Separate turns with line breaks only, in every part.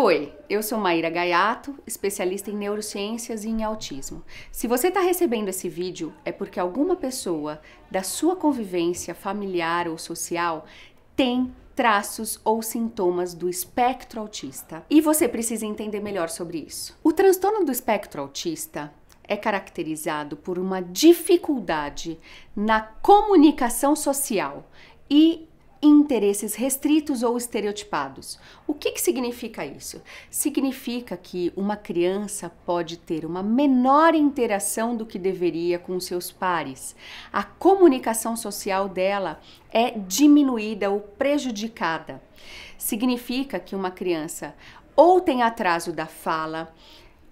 Oi, eu sou Maíra Gaiato, especialista em neurociências e em autismo. Se você está recebendo esse vídeo, é porque alguma pessoa da sua convivência familiar ou social tem traços ou sintomas do espectro autista e você precisa entender melhor sobre isso. O transtorno do espectro autista é caracterizado por uma dificuldade na comunicação social e interesses restritos ou estereotipados. O que, que significa isso? Significa que uma criança pode ter uma menor interação do que deveria com seus pares. A comunicação social dela é diminuída ou prejudicada. Significa que uma criança ou tem atraso da fala,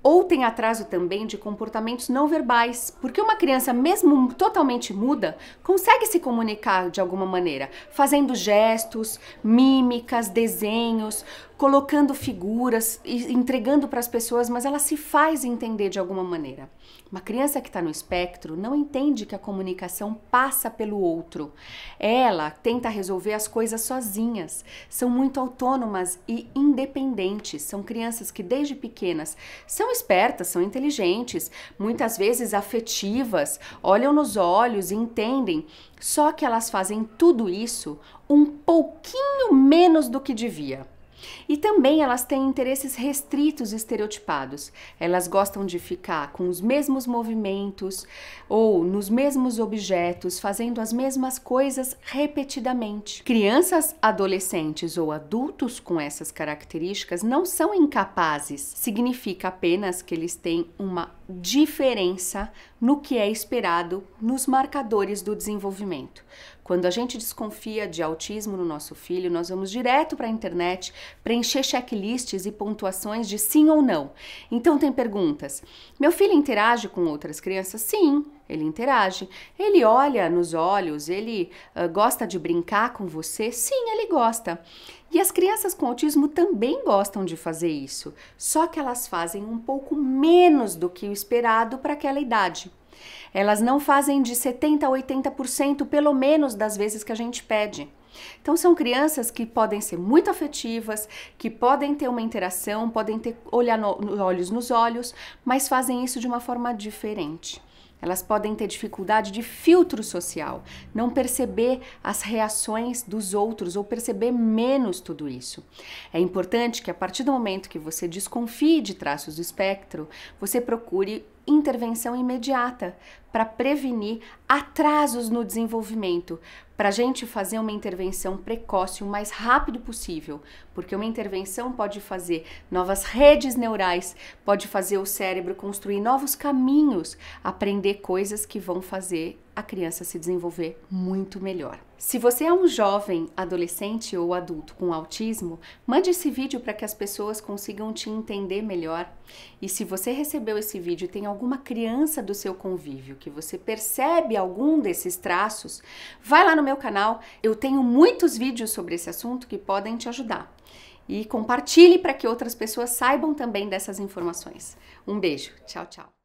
ou tem atraso também de comportamentos não verbais, porque uma criança, mesmo totalmente muda, consegue se comunicar de alguma maneira, fazendo gestos, mímicas, desenhos, colocando figuras, entregando para as pessoas, mas ela se faz entender de alguma maneira. Uma criança que está no espectro não entende que a comunicação passa pelo outro. Ela tenta resolver as coisas sozinhas, são muito autônomas e independentes. São crianças que desde pequenas são espertas, são inteligentes, muitas vezes afetivas, olham nos olhos e entendem. Só que elas fazem tudo isso um pouquinho menos do que devia. E também elas têm interesses restritos e estereotipados. Elas gostam de ficar com os mesmos movimentos ou nos mesmos objetos, fazendo as mesmas coisas repetidamente. Crianças, adolescentes ou adultos com essas características não são incapazes, significa apenas que eles têm uma diferença no que é esperado nos marcadores do desenvolvimento. Quando a gente desconfia de autismo no nosso filho, nós vamos direto para a internet preencher checklists e pontuações de sim ou não. Então tem perguntas: meu filho interage com outras crianças? Sim, ele interage. Ele olha nos olhos, ele uh, gosta de brincar com você? Sim, ele gosta. E as crianças com autismo também gostam de fazer isso, só que elas fazem um pouco menos do que o esperado para aquela idade. Elas não fazem de 70% a 80% pelo menos das vezes que a gente pede. Então, são crianças que podem ser muito afetivas, que podem ter uma interação, podem ter olhar no, olhos nos olhos, mas fazem isso de uma forma diferente. Elas podem ter dificuldade de filtro social, não perceber as reações dos outros ou perceber menos tudo isso. É importante que a partir do momento que você desconfie de traços do espectro, você procure intervenção imediata para prevenir atrasos no desenvolvimento, para a gente fazer uma intervenção precoce o mais rápido possível, porque uma intervenção pode fazer novas redes neurais, pode fazer o cérebro construir novos caminhos, aprender coisas que vão fazer a criança se desenvolver muito melhor. Se você é um jovem, adolescente ou adulto com autismo, mande esse vídeo para que as pessoas consigam te entender melhor. E se você recebeu esse vídeo e tem alguma criança do seu convívio que você percebe algum desses traços, vai lá no meu canal, eu tenho muitos vídeos sobre esse assunto que podem te ajudar. E compartilhe para que outras pessoas saibam também dessas informações. Um beijo, tchau, tchau.